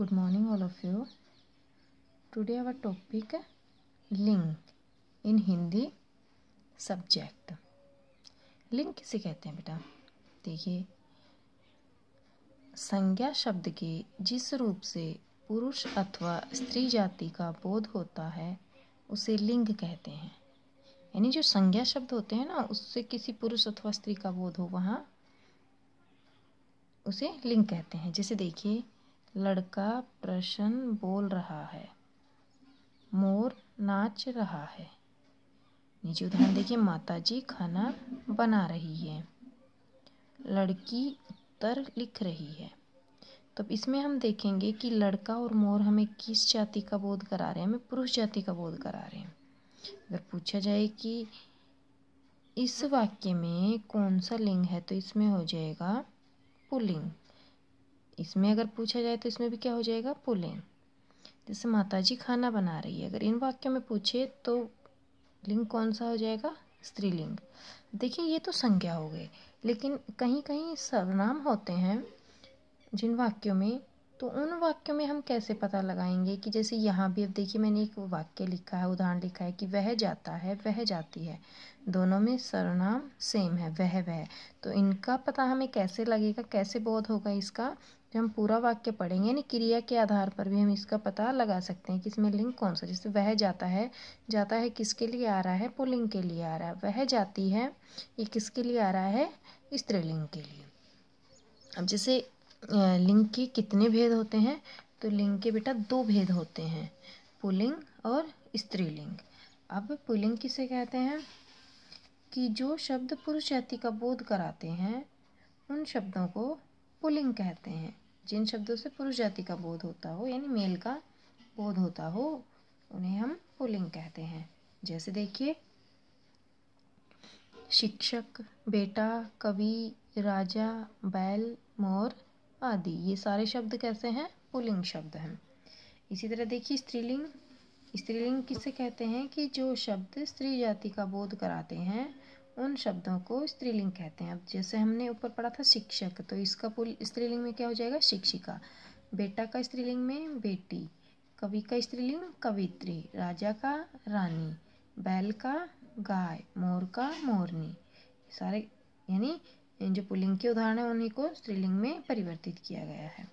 good morning all of you today our topic लिंग इन Hindi subject लिंग किसे कहते हैं बेटा देखिए संज्ञा शब्द के जिस रूप से पुरुष अथवा स्त्री जाति का बोध होता है उसे लिंग कहते हैं यानी जो संज्ञा शब्द होते हैं ना उससे किसी पुरुष अथवा स्त्री का बोध हो वहाँ उसे लिंग कहते हैं जैसे देखिए लड़का प्रश्न बोल रहा है मोर नाच रहा है नीचे उदाहरण देखिए माताजी खाना बना रही है लड़की उत्तर लिख रही है तो इसमें हम देखेंगे कि लड़का और मोर हमें किस जाति का बोध करा रहे हैं हमें पुरुष जाति का बोध करा रहे हैं अगर पूछा जाए कि इस वाक्य में कौन सा लिंग है तो इसमें हो जाएगा पुलिंग इसमें अगर पूछा जाए तो इसमें भी क्या हो जाएगा पुलिंग जैसे माता जी खाना बना रही है अगर इन वाक्यों में पूछे तो लिंग कौन सा हो जाएगा स्त्रीलिंग देखिए ये तो संज्ञा हो गए लेकिन कहीं कहीं सर्वनाम होते हैं जिन वाक्यों में तो उन वाक्यों में हम कैसे पता लगाएंगे कि जैसे यहाँ भी अब देखिए मैंने एक वाक्य लिखा है उदाहरण लिखा है कि वह जाता है वह जाती है दोनों में सर्वनाम सेम है वह वह तो इनका पता हमें कैसे लगेगा कैसे बोध होगा इसका जब हम पूरा वाक्य पढ़ेंगे यानी क्रिया के आधार पर भी हम इसका पता लगा सकते हैं कि इसमें लिंग कौन सा जैसे वह जाता है जाता है किसके लिए आ रहा है पुलिंग के लिए आ रहा है वह जाती है ये किसके लिए आ रहा है स्त्रीलिंग के लिए अब जैसे लिंग के कितने भेद होते हैं तो लिंग के बेटा दो भेद होते हैं पुलिंग और स्त्रीलिंग अब पुलिंग किसे कहते हैं कि जो शब्द पुरुष जाति का बोध कराते हैं उन शब्दों को पुलिंग कहते हैं जिन शब्दों से पुरुष जाति का बोध होता हो यानी मेल का बोध होता हो उन्हें हम पुलिंग कहते हैं जैसे देखिए शिक्षक बेटा कवि राजा बैल मोर आदि ये सारे शब्द कैसे हैं पुलिंग शब्द हैं इसी तरह देखिए स्त्रीलिंग स्त्रीलिंग किसे कहते हैं कि जो शब्द स्त्री जाति का बोध कराते हैं उन शब्दों को स्त्रीलिंग कहते हैं अब जैसे हमने ऊपर पढ़ा था शिक्षक तो इसका पुल स्त्रीलिंग में क्या हो जाएगा शिक्षिका बेटा का स्त्रीलिंग में बेटी कवि का स्त्रीलिंग कवित्री राजा का रानी बैल का गाय मोर का मोरनी सारे यानी इन जो पुलिंग के उदाहरण हैं उन्हीं को स्त्रीलिंग में परिवर्तित किया गया है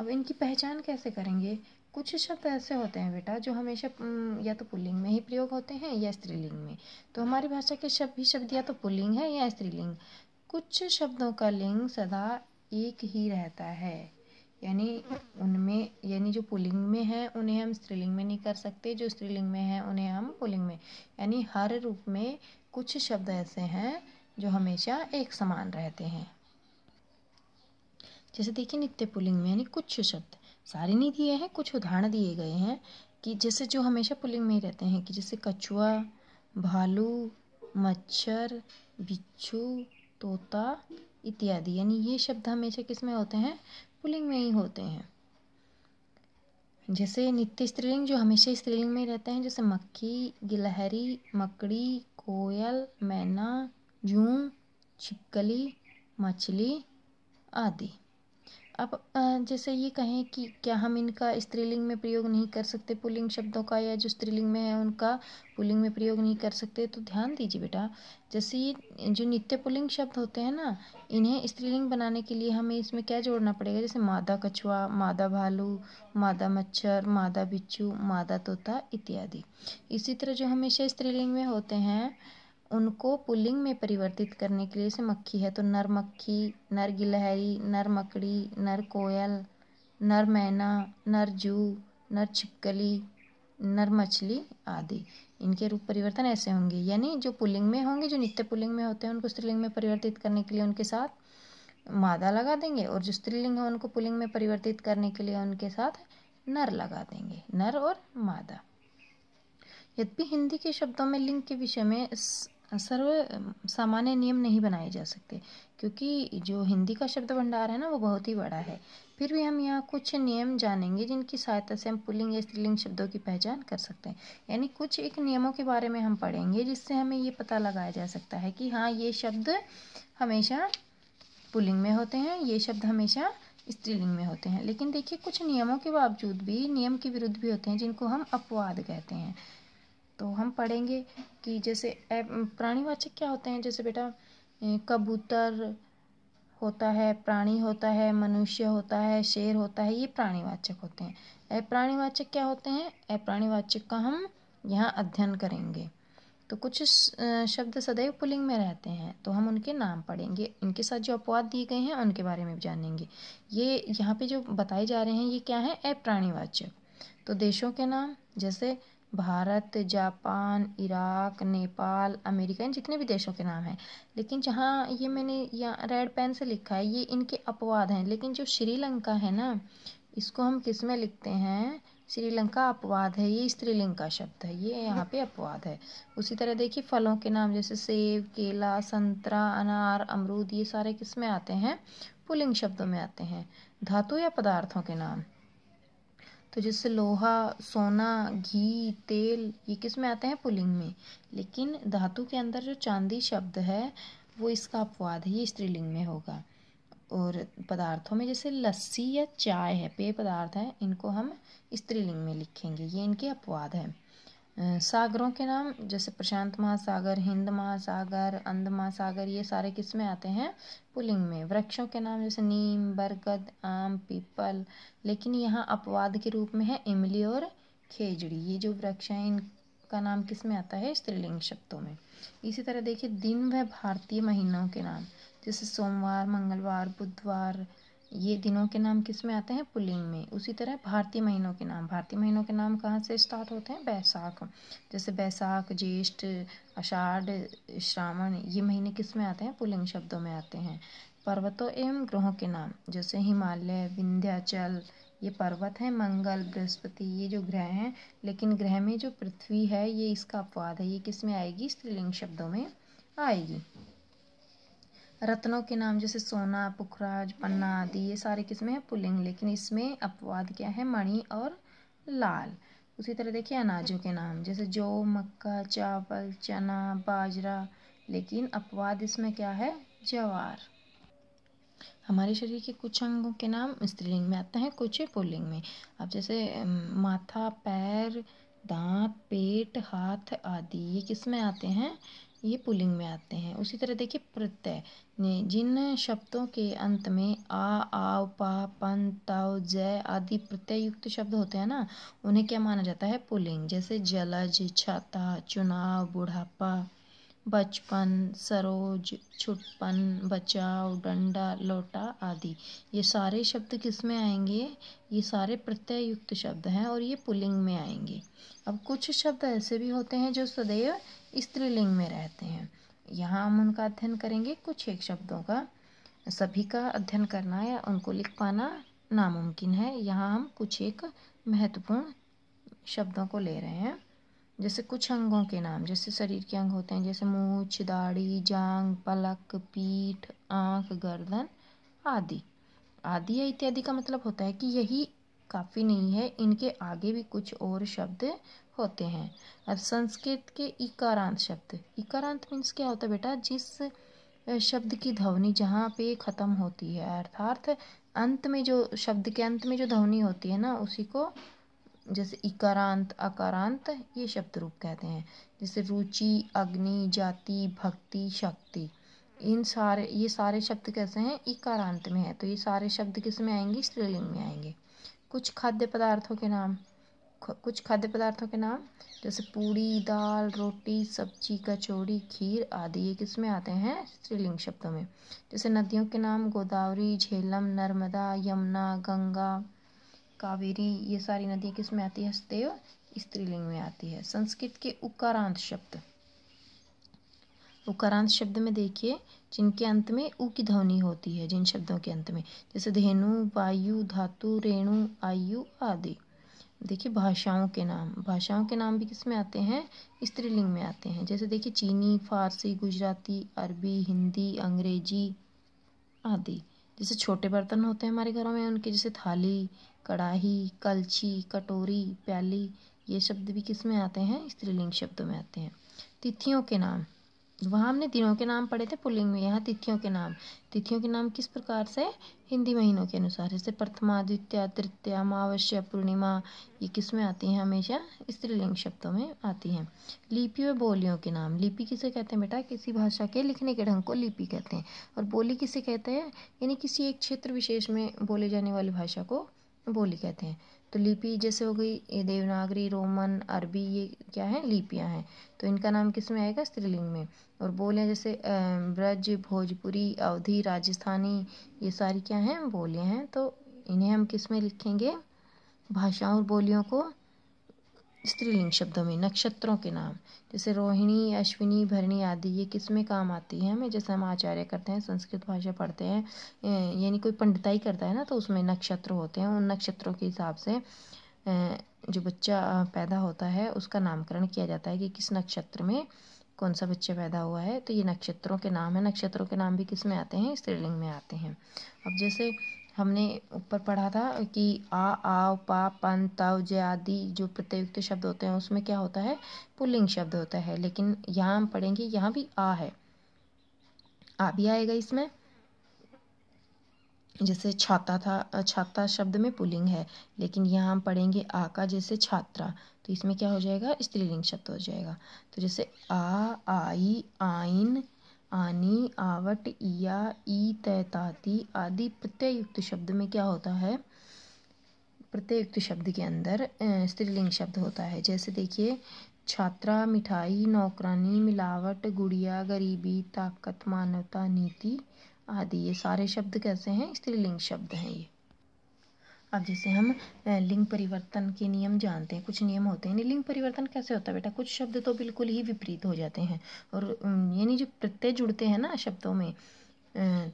अब इनकी पहचान कैसे करेंगे कुछ शब्द ऐसे होते हैं बेटा जो हमेशा या तो पुल्लिंग में ही प्रयोग होते हैं या स्त्रीलिंग में तो हमारी भाषा के शब्द भी शब्द या तो पुल्लिंग है या स्त्रीलिंग कुछ शब्दों का लिंग सदा एक ही रहता है यानी उनमें यानी जो पुल्लिंग में है उन्हें हम स्त्रीलिंग में नहीं कर सकते जो स्त्रीलिंग में है उन्हें हम पुल्लिंग में यानी हर रूप में कुछ शब्द ऐसे हैं जो हमेशा एक समान रहते हैं जैसे देखिए नित्य पुलिंग में यानी कुछ शब्द सारे नहीं दिए हैं कुछ उदाहरण दिए गए हैं कि जैसे जो हमेशा पुलिंग में ही रहते हैं कि जैसे कछुआ भालू मच्छर बिच्छू तोता इत्यादि यानी ये शब्द हमेशा किस में होते हैं पुलिंग में ही होते हैं जैसे नित्य स्त्रीलिंग जो हमेशा स्त्रीलिंग में रहते हैं जैसे मक्खी गिलहरी मकड़ी कोयल मैना जूं छिपकली मछली आदि अब जैसे ये कहें कि क्या हम इनका स्त्रीलिंग में प्रयोग नहीं कर सकते पुलिंग शब्दों का या जो स्त्रीलिंग में है उनका पुलिंग में प्रयोग नहीं कर सकते तो ध्यान दीजिए बेटा जैसे ये जो नित्य पुलिंग शब्द होते हैं ना इन्हें स्त्रीलिंग बनाने के लिए हमें इसमें क्या जोड़ना पड़ेगा जैसे मादा कछुआ मादा भालू मादा मच्छर मादा बिच्छू मादा तोता इत्यादि इसी तरह जो हमेशा स्त्रीलिंग में होते हैं उनको पुल्लिंग में परिवर्तित करने के लिए जैसे मक्खी है तो नर मक्खी नर गिलहरी नर मकड़ी नर कोयल नर मैना नर जू नर छिपकली नर मछली आदि इनके रूप परिवर्तन ऐसे होंगे यानी जो पुल्लिंग में होंगे जो नित्य पुल्लिंग में होते हैं उनको स्त्रीलिंग में परिवर्तित करने के लिए उनके साथ मादा लगा देंगे और जो स्त्रीलिंग है उनको पुल्लिंग में परिवर्तित करने के लिए उनके साथ नर लगा देंगे नर और मादा यद्यपि हिंदी के शब्दों में लिंग के विषय में सर्व सामान्य नियम नहीं बनाए जा सकते क्योंकि जो हिंदी का शब्द भंडार है ना वो बहुत ही बड़ा है फिर भी हम यहाँ कुछ नियम जानेंगे जिनकी सहायता से हम पुलिंग या स्त्रीलिंग शब्दों की पहचान कर सकते हैं यानी कुछ एक नियमों के बारे में हम पढ़ेंगे जिससे हमें ये पता लगाया जा सकता है कि हाँ ये शब्द हमेशा पुलिंग में होते हैं ये शब्द हमेशा स्त्रीलिंग में होते हैं लेकिन देखिए कुछ नियमों के बावजूद भी नियम के विरुद्ध भी होते हैं जिनको हम अपवाद कहते हैं तो हम पढ़ेंगे कि जैसे प्राणीवाचक क्या होते हैं जैसे बेटा कबूतर होता है प्राणी होता है मनुष्य होता है शेर होता है ये प्राणीवाचक होते हैं अप्राणीवाचक क्या होते हैं अप्राणीवाचक का हम यहाँ अध्ययन करेंगे तो कुछ शब्द सदैव पुलिंग में रहते हैं तो हम उनके नाम पढ़ेंगे इनके साथ जो अपवाद दिए गए हैं उनके बारे में भी जानेंगे ये यहाँ पे जो बताए जा रहे हैं ये क्या है अप्राणीवाचक तो देशों के नाम जैसे Bharat Japan Iraq Nepal America इन जितने भी देशों के नाम हैं लेकिन जहाँ ये मैंने यहाँ रेड पेन से लिखा है ये इनके अपवाद हैं लेकिन जो श्रीलंका है ना इसको हम किस में लिखते हैं श्रीलंका अपवाद है ये स्त्रीलिंग का शब्द है ये यहाँ पे अपवाद है उसी तरह देखिए फलों के नाम जैसे सेब केला संतरा अनार अमरूद ये सारे किस में आते हैं पुलिंग शब्दों में आते हैं धातु या पदार्थों के नाम तो जैसे लोहा सोना घी तेल ये किस में आते हैं पुलिंग में लेकिन धातु के अंदर जो चांदी शब्द है वो इसका अपवाद है ये स्त्रीलिंग में होगा और पदार्थों में जैसे लस्सी या चाय है पेय पदार्थ हैं इनको हम स्त्रीलिंग में लिखेंगे ये इनके अपवाद हैं सागरों के नाम जैसे प्रशांत महासागर हिंद महासागर अंद महासागर ये सारे किस में आते हैं पुलिंग में वृक्षों के नाम जैसे नीम बरगद आम पीपल लेकिन यहाँ अपवाद के रूप में है इमली और खेजड़ी ये जो वृक्ष हैं इनका नाम किस में आता है स्त्रीलिंग शब्दों में इसी तरह देखिए दिन व भारतीय महीनों के नाम जैसे सोमवार मंगलवार बुधवार ये दिनों के नाम किस में आते हैं पुलिंग में उसी तरह भारतीय महीनों के नाम भारतीय महीनों के नाम कहाँ से स्टार्ट होते हैं बैसाख जैसे बैसाख ज्येष्ठ अषाढ़ श्रावण ये महीने किस में आते हैं पुलिंग शब्दों में आते हैं पर्वतों एवं ग्रहों के नाम जैसे हिमालय विंध्याचल ये पर्वत हैं मंगल बृहस्पति ये जो ग्रह हैं लेकिन ग्रह में जो पृथ्वी है ये इसका अपवाद है ये किस में आएगी स्त्रीलिंग शब्दों में आएगी रत्नों के नाम जैसे सोना पुखराज पन्ना आदि ये सारे किस्में हैं पुलिंग लेकिन इसमें अपवाद क्या है मणि और लाल उसी तरह देखिए अनाजों के नाम जैसे जो मक्का चावल चना बाजरा लेकिन अपवाद इसमें क्या है जवार हमारे शरीर के कुछ अंगों के नाम स्त्रीलिंग में आते हैं कुछ पुलिंग में अब जैसे माथा पैर दांत पेट हाथ आदि ये किस में आते हैं ये पुलिंग में आते हैं उसी तरह देखिए प्रत्यय जिन शब्दों के अंत में आ आव पा पन तव जय आदि प्रत्यय युक्त शब्द होते हैं ना उन्हें क्या माना जाता है पुलिंग जैसे जलज छाता चुनाव बुढ़ापा बचपन सरोज छुटपन बचाव डंडा लोटा आदि ये सारे शब्द किस में आएंगे ये सारे प्रत्यय युक्त शब्द हैं और ये पुलिंग में आएंगे अब कुछ शब्द ऐसे भी होते हैं जो सदैव स्त्रीलिंग में रहते हैं यहाँ हम उनका अध्ययन करेंगे कुछ एक शब्दों का सभी का अध्ययन करना या उनको लिख पाना नामुमकिन है यहाँ हम कुछ एक महत्वपूर्ण शब्दों को ले रहे हैं जैसे कुछ अंगों के नाम जैसे शरीर के अंग होते हैं जैसे मूछ दाढ़ी जांग पलक पीठ आँख गर्दन आदि आदि या इत्यादि का मतलब होता है कि यही काफ़ी नहीं है इनके आगे भी कुछ और शब्द होते हैं अब संस्कृत के इकारांत शब्द इकारांत मीन्स क्या होता है बेटा जिस शब्द की ध्वनि जहाँ पे ख़त्म होती है अर्थात अंत में जो शब्द के अंत में जो ध्वनि होती है ना उसी को जैसे इकारांत अकारांत ये शब्द रूप कहते हैं जैसे रुचि अग्नि जाति भक्ति शक्ति इन सारे ये सारे शब्द कैसे हैं इकारांत में है तो ये सारे शब्द किस में आएंगे स्त्रीलिंग में आएंगे कुछ खाद्य पदार्थों के नाम कुछ खाद्य पदार्थों के नाम जैसे पूड़ी दाल रोटी सब्जी कचौड़ी खीर आदि ये किस में आते हैं स्त्रीलिंग शब्दों में जैसे नदियों के नाम गोदावरी झेलम नर्मदा यमुना गंगा कावेरी ये सारी नदियाँ किस में आती है सदैव स्त्रीलिंग में आती है संस्कृत के उकारांत शब्द उकारांत शब्द में देखिए जिनके अंत में ऊ की ध्वनि होती है जिन शब्दों के अंत में जैसे धेनु वायु धातु रेणु आयु आदि देखिए भाषाओं के नाम भाषाओं के नाम भी किस में आते हैं स्त्रीलिंग में आते हैं जैसे देखिए चीनी फारसी गुजराती अरबी हिंदी अंग्रेजी आदि जैसे छोटे बर्तन होते हैं हमारे घरों में उनके जैसे थाली कढ़ाही कलछी कटोरी प्याली ये शब्द भी किस में आते हैं स्त्रीलिंग शब्दों में आते हैं तिथियों के नाम वहाँ हमने दिनों के नाम पढ़े थे पुलिंग में यहाँ तिथियों के नाम तिथियों के नाम किस प्रकार से हिंदी महीनों के अनुसार जैसे प्रथमा द्वितीय तृतीय अमावस्या पूर्णिमा ये किस में आती हैं हमेशा स्त्रीलिंग शब्दों में आती हैं लिपि व बोलियों के नाम लिपि किसे कहते हैं बेटा किसी भाषा के लिखने के ढंग को लिपि कहते हैं और बोली किसे कहते हैं यानी किसी एक क्षेत्र विशेष में बोले जाने वाली भाषा को बोली कहते हैं तो लिपि जैसे हो गई ये देवनागरी रोमन अरबी ये क्या है लिपियाँ हैं तो इनका नाम किस में आएगा स्त्रीलिंग में और बोलियाँ जैसे ब्रज भोजपुरी अवधि राजस्थानी ये सारी क्या हैं बोलियाँ हैं तो इन्हें हम किस में लिखेंगे भाषाओं और बोलियों को स्त्रीलिंग शब्दों में नक्षत्रों के नाम जैसे रोहिणी अश्विनी भरणी आदि ये किस में काम आती है हमें जैसे हम आचार्य करते हैं संस्कृत भाषा पढ़ते हैं यानी कोई पंडिताई करता है ना तो उसमें नक्षत्र होते हैं उन नक्षत्रों के हिसाब से जो बच्चा पैदा होता है उसका नामकरण किया जाता है कि किस नक्षत्र में कौन सा बच्चा पैदा हुआ है तो ये नक्षत्रों के नाम है नक्षत्रों के नाम भी किस में आते हैं स्त्रीलिंग में आते हैं अब जैसे हमने ऊपर पढ़ा था कि आ आव पा पन तव जे आदि जो प्रत्ययुक्त शब्द होते हैं उसमें क्या होता है पुल्लिंग शब्द होता है लेकिन यहाँ हम पढ़ेंगे यहाँ भी आ है आ भी आएगा इसमें जैसे छाता था छाता शब्द में पुलिंग है लेकिन यहाँ हम पढ़ेंगे आ का जैसे छात्रा तो इसमें क्या हो जाएगा स्त्रीलिंग शब्द हो जाएगा तो जैसे आ आई आइन आनी आवट ईया ई तैताती आदि आदि युक्त शब्द में क्या होता है युक्त शब्द के अंदर स्त्रीलिंग शब्द होता है जैसे देखिए छात्रा मिठाई नौकरानी मिलावट गुड़िया गरीबी ताकत मानवता नीति आदि ये सारे शब्द कैसे हैं स्त्रीलिंग शब्द हैं ये अब जैसे हम लिंग परिवर्तन के नियम जानते हैं कुछ नियम होते हैं लिंग परिवर्तन कैसे होता है बेटा कुछ शब्द तो बिल्कुल ही विपरीत हो जाते हैं और यानी जो प्रत्यय जुड़ते हैं ना शब्दों में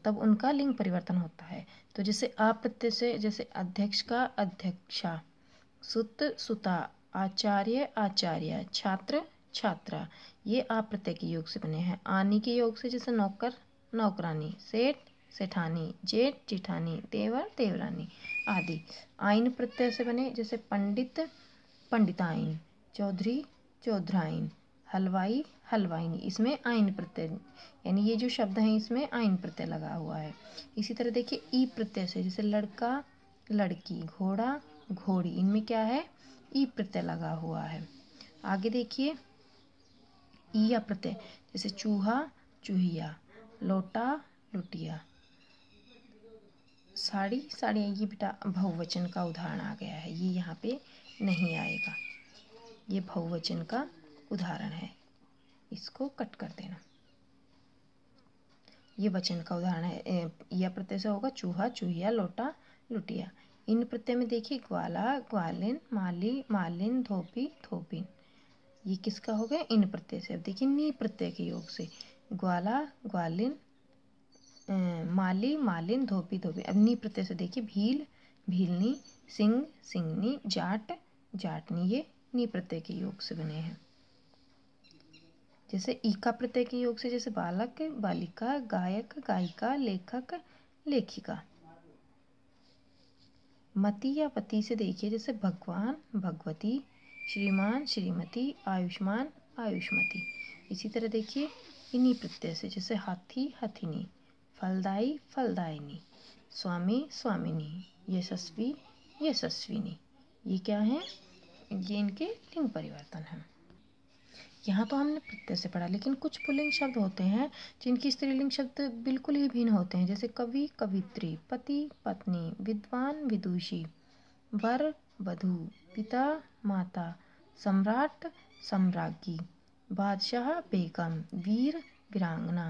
तब उनका लिंग परिवर्तन होता है तो जैसे आप प्रत्यय से जैसे अध्यक्ष का अध्यक्षा सुत सुता आचार्य आचार्य छात्र छात्रा ये आप प्रत्यय के योग से बने हैं आनी के योग से जैसे नौकर नौकरानी सेठ सेठानी जेठ जेठानी देवर देवरानी आदि आइन प्रत्यय से बने जैसे पंडित पंडिताइन चौधरी चौधराइन हलवाई हलवाइनी इसमें आइन प्रत्यय यानी ये जो शब्द हैं इसमें आइन प्रत्यय लगा हुआ है इसी तरह देखिए ई प्रत्यय से जैसे लड़का लड़की घोड़ा घोड़ी इनमें क्या है ई प्रत्यय लगा हुआ है आगे देखिए ई या प्रत्यय जैसे चूहा चूहिया लोटा लुटिया साड़ी साड़ियाँ ये बेटा बहुवचन का उदाहरण आ गया है ये यहाँ पे नहीं आएगा ये बहुवचन का उदाहरण है इसको कट कर देना ये वचन का उदाहरण है यह प्रत्यय से होगा चूहा चूहिया लोटा लुटिया इन प्रत्यय में देखिए ग्वाला ग्वालिन माली मालिन धोपी धोबिन ये किसका हो गया इन प्रत्यय से अब देखिए नी प्रत्यय के योग से ग्वाला ग्वालिन माली मालिन धोपी धोपी अब नी प्रत्यय से देखिए भील भीलनी सिंह सिंहनी जाट जाटनी ये नी प्रत्यय के योग से बने हैं जैसे ईका प्रत्यय के योग से जैसे बालक बालिका गायक गायिका लेखक लेखिका मति या पति से देखिए जैसे भगवान भगवती श्रीमान श्रीमती आयुष्मान आयुष्मती इसी तरह देखिए इन्हीं प्रत्यय से जैसे हाथी हथिनी फलदायी फलदायिनी स्वामी स्वामिनी यशस्वी यशस्विनी ये क्या है ये इनके लिंग परिवर्तन हैं यहाँ तो हमने प्रत्यय से पढ़ा लेकिन कुछ पुलिंग शब्द होते हैं जिनकी स्त्रीलिंग शब्द बिल्कुल ही भिन्न होते हैं जैसे कवि कवित्री पति पत्नी विद्वान विदुषी वर वधु पिता माता सम्राट सम्राज्ञी बादशाह बेगम वीर वीरांगना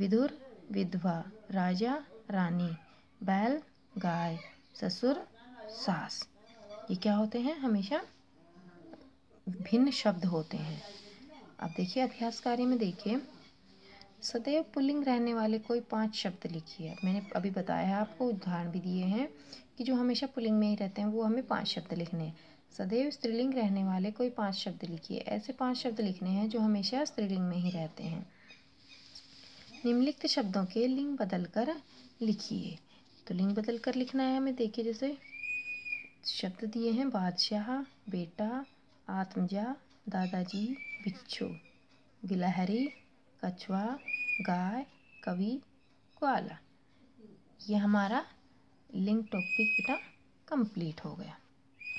विदुर विधवा राजा रानी बैल गाय ससुर सास ये क्या होते हैं हमेशा भिन्न शब्द होते हैं अब देखिए अभ्यास कार्य में देखिए सदैव पुलिंग रहने वाले कोई पांच शब्द लिखिए मैंने अभी बताया है आपको उदाहरण भी दिए हैं कि जो हमेशा पुलिंग में ही रहते हैं वो हमें पांच शब्द लिखने हैं सदैव स्त्रीलिंग रहने वाले कोई पांच शब्द लिखिए ऐसे पांच शब्द लिखने हैं जो हमेशा स्त्रीलिंग में ही रहते हैं निम्नलिखित शब्दों के लिंग बदल कर लिखिए तो लिंग बदल कर लिखना है हमें देखिए जैसे शब्द दिए हैं बादशाह बेटा आत्मजा दादाजी बिच्छू गिलहरी कछुआ गाय कवि ग्वाला ये हमारा लिंक टॉपिक बेटा कंप्लीट हो गया